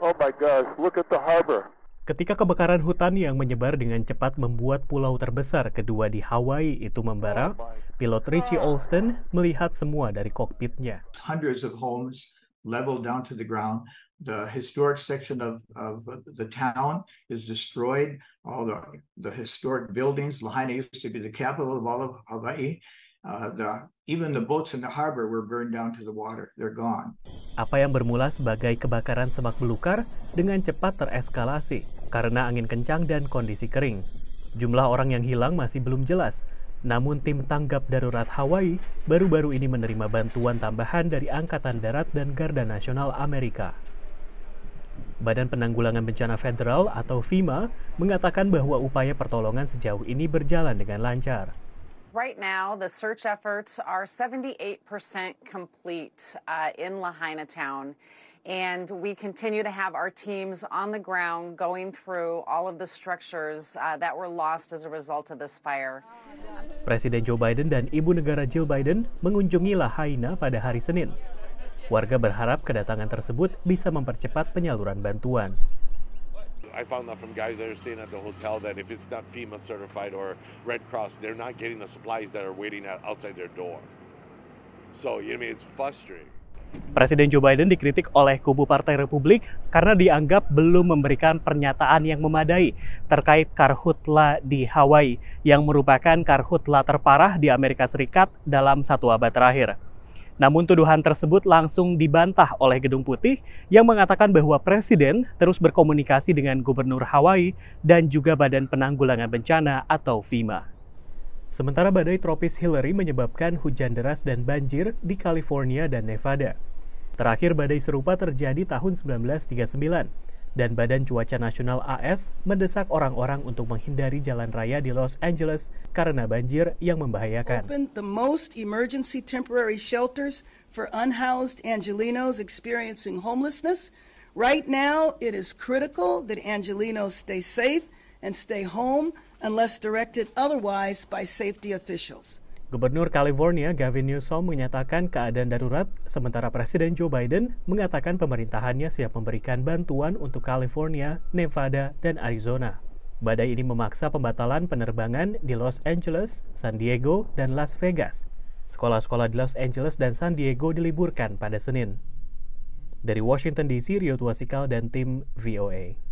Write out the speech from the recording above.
Oh my gosh, look at the harbor. Ketika kebakaran hutan yang menyebar dengan cepat membuat pulau terbesar kedua di Hawaii itu membara, oh pilot Richie Olsten melihat semua dari kokpitnya. Hundreds of homes leveled down to the ground. The historic section of, of the town is destroyed. All the, the historic buildings, Lahaina used to be the capital of all of Hawaii, Uh, the even Apa yang bermula sebagai kebakaran semak belukar dengan cepat tereskalasi karena angin kencang dan kondisi kering. Jumlah orang yang hilang masih belum jelas, namun tim tanggap darurat Hawaii baru-baru ini menerima bantuan tambahan dari Angkatan Darat dan Garda Nasional Amerika. Badan Penanggulangan Bencana Federal atau FEMA mengatakan bahwa upaya pertolongan sejauh ini berjalan dengan lancar. Right now, the search efforts are 78% complete uh, in Lahaina Town. And we continue to have our teams on the ground going through all of the structures uh, that were lost as a result of this fire. Presiden Joe Biden dan Ibu Negara Jill Biden mengunjungi Lahaina pada hari Senin. Warga berharap kedatangan tersebut bisa mempercepat penyaluran bantuan. I found out from guys that are staying at the hotel that if it's not FEMA certified or Red Cross, they're not getting the supplies that are waiting at, outside their door. So, you know, what I mean, it's frustrating. Presiden Joe Biden dikritik oleh kubu Partai Republik karena dianggap belum memberikan pernyataan yang memadai terkait karhutla di Hawaii yang merupakan karhutla terparah di Amerika Serikat dalam satu abad terakhir. Namun tuduhan tersebut langsung dibantah oleh Gedung Putih yang mengatakan bahwa Presiden terus berkomunikasi dengan Gubernur Hawaii dan juga Badan Penanggulangan Bencana atau FEMA. Sementara badai tropis Hillary menyebabkan hujan deras dan banjir di California dan Nevada. Terakhir badai serupa terjadi tahun 1939 dan Badan Cuaca Nasional AS mendesak orang-orang untuk menghindari jalan raya di Los Angeles karena banjir yang membahayakan. Open the most emergency temporary shelters for unhoused Angelinos experiencing homelessness. Right now, it is critical that Angelinos stay safe and stay home unless directed otherwise by safety officials. Gubernur California Gavin Newsom menyatakan keadaan darurat, sementara Presiden Joe Biden mengatakan pemerintahannya siap memberikan bantuan untuk California, Nevada, dan Arizona. Badai ini memaksa pembatalan penerbangan di Los Angeles, San Diego, dan Las Vegas. Sekolah-sekolah di Los Angeles dan San Diego diliburkan pada Senin. Dari Washington DC, Rio Tuasikal dan tim VOA.